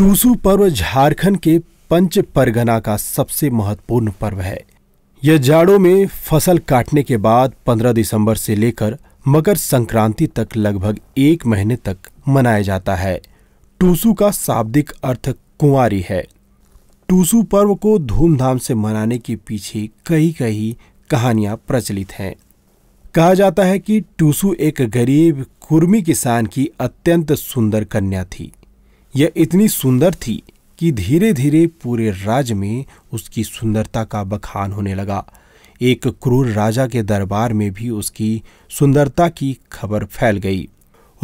टूसू पर्व झारखंड के पंच परगना का सबसे महत्वपूर्ण पर्व है यह जाड़ों में फसल काटने के बाद 15 दिसंबर से लेकर मकर संक्रांति तक लगभग एक महीने तक मनाया जाता है टूसू का शाब्दिक अर्थ कुंवारी है टूसू पर्व को धूमधाम से मनाने के पीछे कई कई कहानियां प्रचलित हैं कहा जाता है कि टूसू एक गरीब कुर्मी किसान की अत्यंत सुंदर कन्या थी यह इतनी सुंदर थी कि धीरे धीरे पूरे राज्य में उसकी सुंदरता का बखान होने लगा एक क्रूर राजा के दरबार में भी उसकी सुंदरता की खबर फैल गई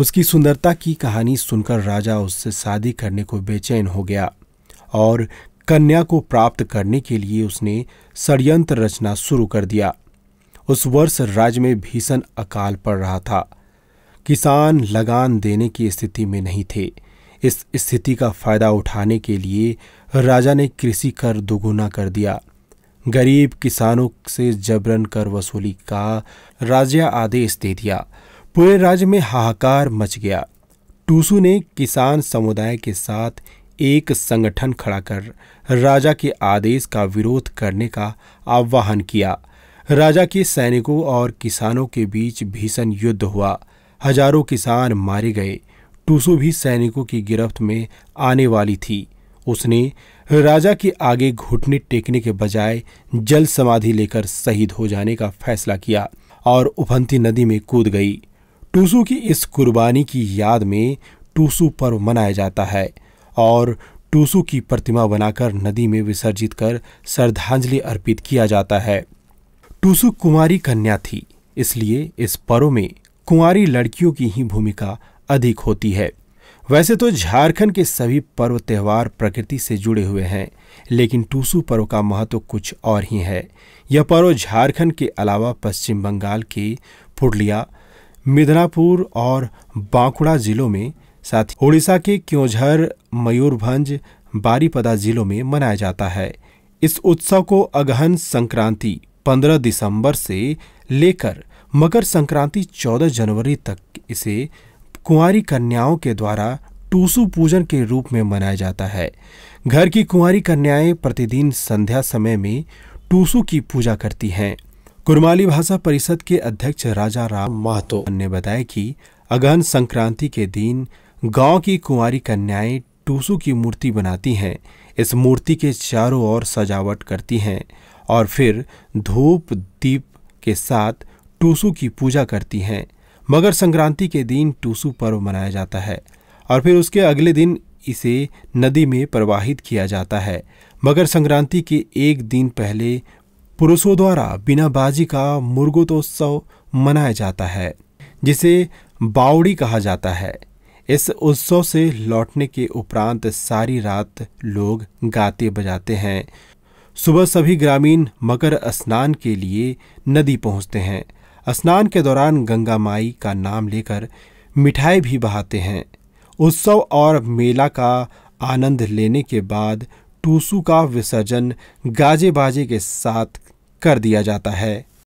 उसकी सुंदरता की कहानी सुनकर राजा उससे शादी करने को बेचैन हो गया और कन्या को प्राप्त करने के लिए उसने षड्यंत्र रचना शुरू कर दिया उस वर्ष राज्य में भीषण अकाल पड़ रहा था किसान लगान देने की स्थिति में नहीं थे इस स्थिति का फायदा उठाने के लिए राजा ने कृषि कर दोगुना कर दिया गरीब किसानों से जबरन कर वसूली का राजा आदेश दे दिया पूरे राज्य में हाहाकार मच गया टूसू ने किसान समुदाय के साथ एक संगठन खड़ा कर राजा के आदेश का विरोध करने का आह्वान किया राजा के सैनिकों और किसानों के बीच भीषण युद्ध हुआ हजारों किसान मारे गए टूसु भी सैनिकों की गिरफ्त में आने वाली थी उसने राजा के आगे घुटने टेकने के बजाय जल समाधि लेकर शहीद हो जाने का फैसला किया और उफंती नदी में कूद गई टूसु की इस कुर्बानी की याद में टूसु पर्व मनाया जाता है और टूसु की प्रतिमा बनाकर नदी में विसर्जित कर श्रद्धांजलि अर्पित किया जाता है टूसु कुमारी कन्या थी इसलिए इस पर्व में कुंवारी लड़कियों की ही भूमिका अधिक होती है वैसे तो झारखंड के सभी पर्व त्यौहार प्रकृति से जुड़े हुए हैं लेकिन टूसू पर्व का महत्व कुछ और ही है यह पर्व झारखंड के अलावा पश्चिम बंगाल के पुडलिया मिदनापुर और बांकुड़ा जिलों में साथ ही उड़ीसा के क्योंझर मयूरभंज बारीपदा जिलों में मनाया जाता है इस उत्सव को अगहन संक्रांति 15 दिसंबर से लेकर मकर संक्रांति 14 जनवरी तक इसे कुंवारी कन्याओं के द्वारा टूसु पूजन के रूप में मनाया जाता है घर की कुंवारी कन्याएं प्रतिदिन संध्या समय में टूसु की पूजा करती हैं कुरमाली भाषा परिषद के अध्यक्ष राजा राम महतो ने बताया कि अगहन संक्रांति के दिन गांव की कुंवारी कन्याएं टूसू की मूर्ति बनाती हैं इस मूर्ति के चारों ओर सजावट करती हैं और फिर धूप दीप के साथ टूसू की पूजा करती हैं मकर संक्रांति के दिन टूसू पर्व मनाया जाता है और फिर उसके अगले दिन इसे नदी में प्रवाहित किया जाता है मकर संक्रांति के एक दिन पहले पुरुषों द्वारा बिना बाजी का मुर्गोत्सव मनाया जाता है जिसे बावड़ी कहा जाता है इस उत्सव से लौटने के उपरांत सारी रात लोग गाते बजाते हैं सुबह सभी ग्रामीण मकर स्नान के लिए नदी पहुंचते हैं स्नान के दौरान गंगा माई का नाम लेकर मिठाई भी बहाते हैं उत्सव और मेला का आनंद लेने के बाद टूसू का विसर्जन गाजे बाजे के साथ कर दिया जाता है